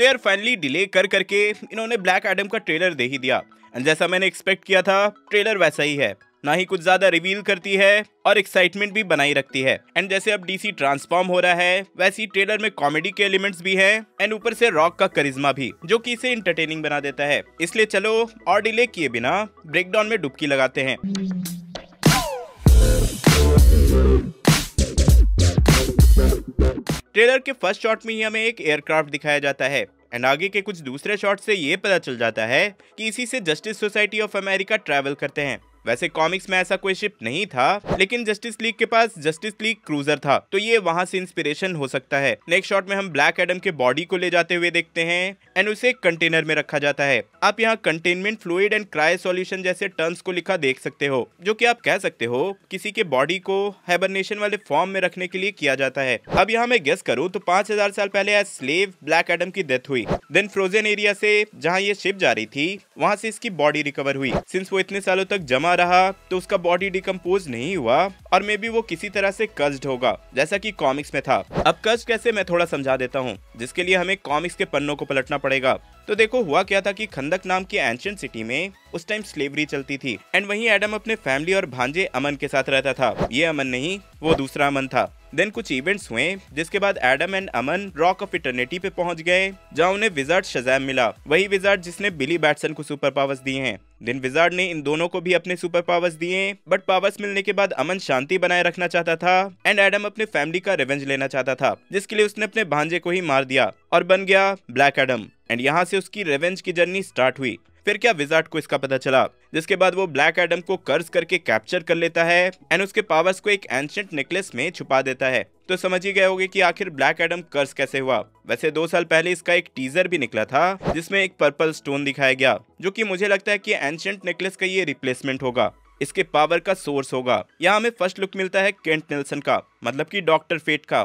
तो यार finally delay कर करके इन्होंने ब्लैक एडम का ट्रेलर दे ही दिया एंड जैसा मैंने एक्सपेक्ट किया था ट्रेलर वैसा ही है ना ही कुछ ज्यादा रिवील करती है और एक्साइटमेंट भी बनाई रखती है एंड जैसे अब डीसी ट्रांसफॉर्म हो रहा है वैसे ही ट्रेलर में कॉमेडी के एलिमेंट्स भी हैं एंड ऊपर से रॉक का करिश्मा भी जो कि इसे इंटरटेनिंग बना देता है इसलिए चलो और डिले किए बिना ब्रेकडाउन में डुबकी लगाते हैं ट्रेलर के फर्स्ट शॉट में ही हमें एक एयरक्राफ्ट दिखाया जाता है एंड आगे के कुछ दूसरे शॉट से ये पता चल जाता है कि इसी से Justice Society of America travel करते हैं वैसे कॉमिक्स में ऐसा कोई शिप नहीं था लेकिन जस्टिस लीग के पास जस्टिस लीग क्रूजर था तो ये वहाँ से इंस्पिरेशन हो सकता है नेक्स्ट शॉट में हम ब्लैक एडम के बॉडी को ले जाते हुए देखते हैं एंड उसे कंटेनर में रखा जाता है आप यहाँ containment fluid and cry solution जैसे टर्म्स को लिखा देख सकते हो जो की आप कह सकते हो किसी के बॉडी को हाइबरनेशन वाले फॉर्म में रखने के लिए किया जाता है अब यहाँ मैं गेस करूँ तो पांच हजार साल पहले एज स्लेव ब्लैक एडम की डेथ हुई देन फ्रोजन एरिया से जहाँ ये शिप जा रही थी वहाँ से इसकी बॉडी रिकवर हुई सिंस वो इतने सालों तक जमा जमा रहा तो उसका बॉडी डिकम्पोज नहीं हुआ और मे बी वो किसी तरह से कस्ड होगा जैसा कि कॉमिक्स में था अब कस्ट कैसे मैं थोड़ा समझा देता हूँ जिसके लिए हमें कॉमिक्स के पन्नों को पलटना पड़ेगा तो देखो हुआ क्या था कि खंदक नाम की एंशियंट सिटी में उस टाइम स्लेवरी चलती थी एंड वहीं एडम अपने फैमिली और भांजे अमन के साथ रहता था ये अमन नहीं वो दूसरा अमन था देन कुछ इवेंट्स हुए जिसके बाद Adam and Amon rock of eternity पे पहुंच गए जहां उन्हें विजार्ड शजैम मिला वही विजार्ड जिसने बिली बैटसन को सुपर पावर्स दिए हैं दिन विजार्ड ने इन दोनों को भी अपने सुपर पावर्स दिए बट पावर्स मिलने के बाद अमन शांति बनाए रखना चाहता था एंड एडम अपने फैमिली का रिवेंज लेना चाहता था जिसके लिए उसने अपने भांजे को ही मार दिया और बन गया ब्लैक एडम एंड यहाँ से उसकी रेवेंज की जर्नी स्टार्ट हुई फिर क्या विजार्ड को इसका पता चला जिसके बाद वो ब्लैक एडम को कर्ज करके कैप्चर कर लेता है एंड उसके पावर्स को एक एंशंट नेकलेस में छुपा देता है तो समझ ही गए होगे कि आखिर ब्लैक एडम कर्ज कैसे हुआ वैसे दो साल पहले इसका एक टीजर भी निकला था जिसमें एक पर्पल स्टोन दिखाया गया जो कि मुझे लगता है कि एंशंट नेकलेस का ये रिप्लेसमेंट होगा इसके पावर का सोर्स होगा यहाँ हमें फर्स्ट लुक मिलता है केंट नेल्सन का मतलब कि डॉक्टर फेट का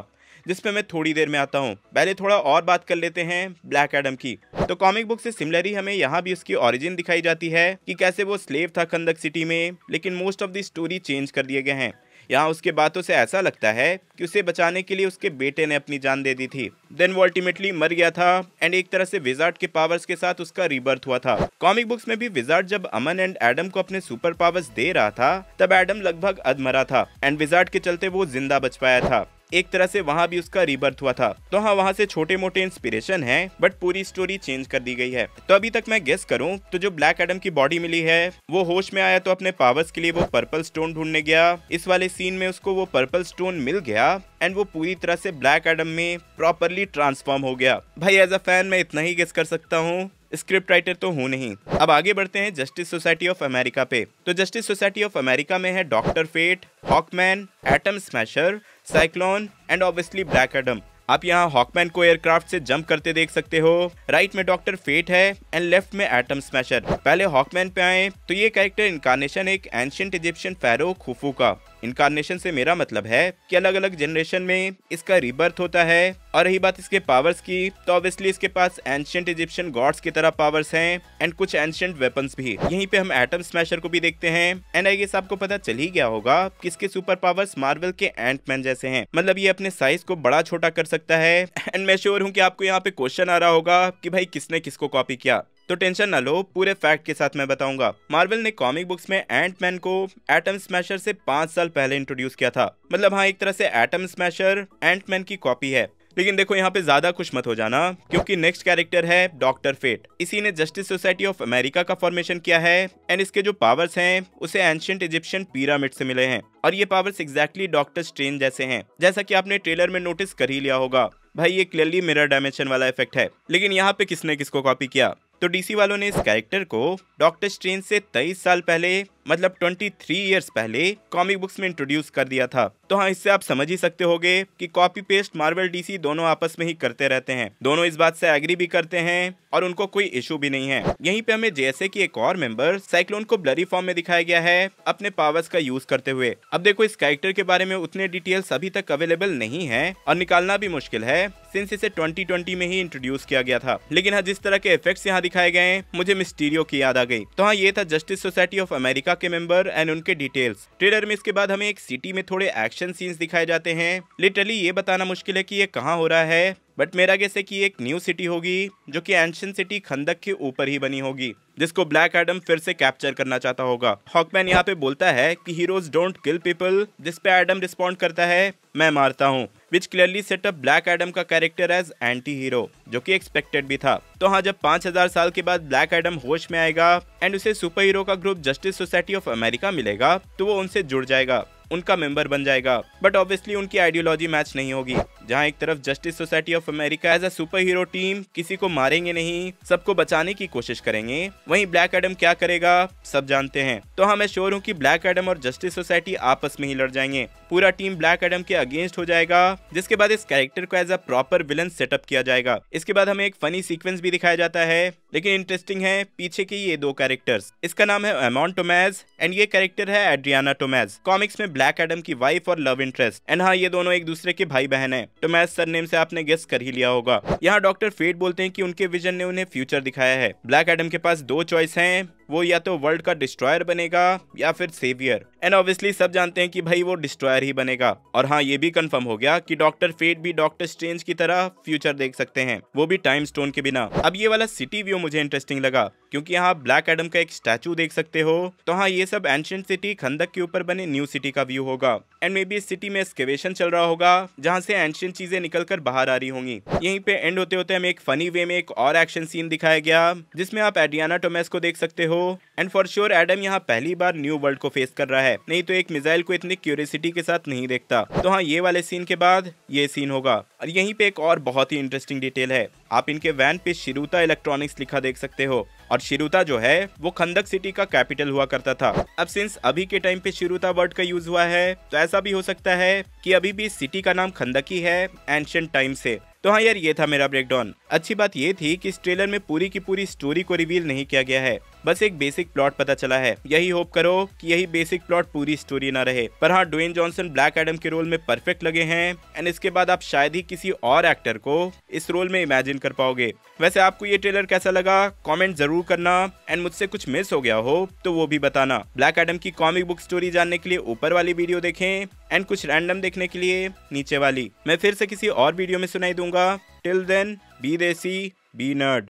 जिस मैं थोड़ी देर में आता हूँ पहले थोड़ा और बात कर लेते हैं ब्लैक एडम की तो कॉमिक बुक से सिमिलर ही हमें यहाँ भी उसकी ओरिजिन दिखाई जाती है कि कैसे वो स्लेव था कंदक सिटी में लेकिन most of the story change कर दिए गए हैं यहाँ उसके बातों से ऐसा लगता है कि उसे बचाने के लिए उसके बेटे ने अपनी जान दे दी थी देन वो अल्टीमेटली मर गया था एंड एक तरह से विजार्ड के पावर्स के साथ उसका रिबर्थ हुआ था कॉमिक बुक्स में भी विजार्ड जब अमन एंड एडम को अपने सुपर पावर्स दे रहा था तब एडम लगभग अधमरा था एंड विजार्ड के चलते वो जिंदा बच पाया था एक तरह से वहाँ भी उसका रिबर्थ हुआ था तो हाँ वहाँ से छोटे मोटे इंस्पिरेशन है बट पूरी स्टोरी चेंज कर दी गई है तो अभी तक मैं गेस करूँ तो जो ब्लैक एडम की बॉडी मिली है वो होश में आया तो अपने पावर्स के लिए वो पर्पल स्टोन ढूंढने गया इस वाले सीन में उसको वो पर्पल स्टोन मिल गया एंड वो पूरी तरह से ब्लैक एडम में प्रॉपरली ट्रांसफॉर्म हो गया भाई एज अ फैन मैं इतना ही गेस कर सकता हूँ स्क्रिप्ट राइटर तो हूँ नहीं अब आगे बढ़ते हैं जस्टिस सोसाइटी ऑफ अमेरिका पे तो जस्टिस सोसाइटी ऑफ अमेरिका में है Doctor Fate Hawkman Atom Smasher Cyclone and obviously Black Adam आप यहाँ हॉकमैन को एयरक्राफ्ट से जंप करते देख सकते हो राइट में डॉक्टर फेट है एंड लेफ्ट में एटम स्मैशर पहले हॉकमैन पे आए तो ये कैरेक्टर इनकारनेशन एक एंशियंट इजिप्शियन फेरो खुफू का इनकारनेशन से मेरा मतलब है कि अलग अलग जनरेशन में इसका रिबर्थ होता है और रही बात इसके पावर्स की तो ऑब्वियसली इसके पास एंशियंट इजिप्शियन गॉड्स की तरह पावर्स हैं एंड कुछ एंशियंट वेपन्स भी यहीं पे हम एटम स्मैशर को भी देखते हैं एंड आई गेस आपको पता चल ही गया होगा कि इसके सुपर पावर्स मार्वल के एंट मैन जैसे है मतलब ये अपने साइज को बड़ा छोटा कर सकता है एंड मैं श्योर हूँ की आपको यहाँ पे क्वेश्चन आ रहा होगा कि भाई किसने किसको कॉपी किया तो टेंशन ना लो पूरे फैक्ट के साथ मैं बताऊंगा मार्वल ने कॉमिक बुक्स में एंट मैन को एटम स्मैशर से पांच साल पहले इंट्रोड्यूस किया था मतलब हाँ एक तरह से एटम स्मैशर एंट मैन की कॉपी है लेकिन देखो यहाँ पे ज्यादा खुश मत हो जाना क्योंकि नेक्स्ट कैरेक्टर है डॉक्टर फेट इसी ने जस्टिस सोसाइटी ऑफ अमेरिका का फॉर्मेशन किया है एंड इसके जो पावर्स हैं उसे एंशियंट इजिप्शियन पिरामिड से मिले हैं और ये पावर्स एग्जैक्टली डॉक्टर स्ट्रेन जैसे हैं जैसा कि आपने ट्रेलर में नोटिस कर ही लिया होगा भाई ये क्लियरली मिरर डायमेंशन वाला इफेक्ट है लेकिन यहाँ पे किसने किसको कॉपी किया तो डीसी वालों ने इस कैरेक्टर को डॉक्टर स्ट्रेंज से तेईस साल पहले मतलब 23 इयर्स पहले कॉमिक बुक्स में इंट्रोड्यूस कर दिया था तो हाँ इससे आप समझ ही सकते होगे कि कॉपी पेस्ट मार्वल डीसी दोनों आपस में ही करते रहते हैं दोनों इस बात से एग्री भी करते हैं और उनको कोई इशू भी नहीं है यहीं पे हमें जैसे की एक और मेंबर साइक्लोन को ब्लरी फॉर्म में दिखाया गया है अपने पावर्स का यूज करते हुए अब देखो इस कैरेक्टर के बारे में उतने डिटेल्स अभी तक अवेलेबल नहीं है और निकालना भी मुश्किल है सिंस इसे ट्वेंटी में ही इंट्रोड्यूस किया गया था लेकिन हाँ जिस तरह के इफेक्ट यहाँ दिखाए गए मुझे मिस्टीरियो की याद आ गई तो हाँ ये था जस्टिस सोसाइटी ऑफ अमेरिका के मेंबर एंड उनके डिटेल्स ट्रेलर में इसके बाद हमें एक सिटी में थोड़े एक्शन सीन्स दिखाए जाते हैं लिटरली ये बताना मुश्किल है कि ये कहाँ हो रहा है बट मेरा कैसे कि एक न्यू सिटी होगी जो कि एंशन सिटी खंदक के ऊपर ही बनी होगी जिसको ब्लैक एडम फिर से कैप्चर करना चाहता होगा हॉकमैन यहाँ पे बोलता है कि हीरोज डोंट किल पीपल जिस पे एडम रिस्पॉन्ड करता है मैं मारता हूँ which clearly setup Black Adam का कैरेक्टर एज एंटी हीरो जो कि एक्सपेक्टेड भी था तो हाँ जब 5000 साल के बाद ब्लैक एडम होश में आएगा एंड उसे सुपर हीरो का group Justice Society of America मिलेगा तो वो उनसे जुड़ जाएगा उनका मेंबर बन जाएगा बट ऑब्वियसली उनकी आइडियोलॉजी मैच नहीं होगी जहां एक तरफ Justice Society of America as a super hero team किसी को मारेंगे नहीं सबको बचाने की कोशिश करेंगे वहीं ब्लैक एडम क्या करेगा सब जानते हैं तो हमें मैं श्योर हूँ की ब्लैक एडम और जस्टिस सोसाइटी आपस में ही लड़ जाएंगे पूरा टीम ब्लैक एडम के अगेंस्ट हो जाएगा जिसके बाद इस कैरेक्टर को as a proper villain setup किया जाएगा इसके बाद हमें एक फनी सीक्वेंस भी दिखाया जाता है लेकिन इंटरेस्टिंग है पीछे के ये दो कैरेक्टर्स इसका नाम है एमॉन टोमैज एंड ये कैरेक्टर है एड्रियाना टोमैज कॉमिक्स में ब्लैक एडम की वाइफ और लव इंटरेस्ट एंड हाँ ये दोनों एक दूसरे के भाई बहन है तो मैच सर नेम से आपने गेस्ट कर ही लिया होगा यहाँ डॉक्टर फेट बोलते हैं कि उनके विजन ने उन्हें फ्यूचर दिखाया है ब्लैक एडम के पास दो चॉइस हैं वो या तो वर्ल्ड का डिस्ट्रॉयर बनेगा या फिर सेवियर एंड ऑब्वियसली सब जानते हैं कि भाई वो डिस्ट्रॉयर ही बनेगा और हाँ ये भी कंफर्म हो गया कि डॉक्टर फेट भी डॉक्टर स्ट्रेंज की तरह फ्यूचर देख सकते हैं वो भी टाइम स्टोन के बिना अब ये वाला सिटी व्यू मुझे इंटरेस्टिंग लगा क्योंकि यहाँ ब्लैक एडम का एक स्टैचू देख सकते हो तो हाँ ये सब एंशियंट सिटी खंदक के ऊपर बने न्यू सिटी का व्यू होगा एंड मे बी इस सिटी में एक्सकेवेशन चल रहा होगा जहाँ से एंशियंट चीजें निकल बाहर आ रही होंगी यहीं पे एंड होते होते हमें एक फनी वे में एक और एक्शन सीन दिखाया गया जिसमें आप एडियाना टोमेस को देख सकते हो हो एंड फॉर श्योर एडम यहाँ पहली बार न्यू वर्ल्ड को फेस कर रहा है नहीं तो एक मिसाइल को इतनी क्यूरियसिटी के साथ नहीं देखता तो हाँ ये वाले सीन के बाद ये सीन होगा और यहीं पे एक और बहुत ही इंटरेस्टिंग डिटेल है आप इनके वैन पे शिरुता इलेक्ट्रॉनिक्स लिखा देख सकते हो और शिरुता जो है वो खंदक सिटी का कैपिटल हुआ करता था अब सिंस अभी के टाइम पे शिरुता वर्ड का यूज हुआ है तो ऐसा भी हो सकता है कि अभी भी सिटी का नाम ही है एंशियंट टाइम से तो हाँ यार ये था मेरा ब्रेकडाउन अच्छी बात ये थी कि इस ट्रेलर में पूरी की पूरी स्टोरी को रिवील नहीं किया गया है बस एक बेसिक प्लॉट पता चला है यही होप करो कि यही बेसिक प्लॉट पूरी स्टोरी ना रहे पर हाँ ड्वेन जॉनसन ब्लैक एडम के रोल में परफेक्ट लगे हैं एंड इसके बाद आप शायद ही किसी और एक्टर को इस रोल में इमेजिन फुलफिल कर पाओगे वैसे आपको ये ट्रेलर कैसा लगा कमेंट जरूर करना एंड मुझसे कुछ मिस हो गया हो तो वो भी बताना ब्लैक एडम की कॉमिक बुक स्टोरी जानने के लिए ऊपर वाली वीडियो देखें एंड कुछ रैंडम देखने के लिए नीचे वाली मैं फिर से किसी और वीडियो में सुनाई दूंगा till then be desi be nerd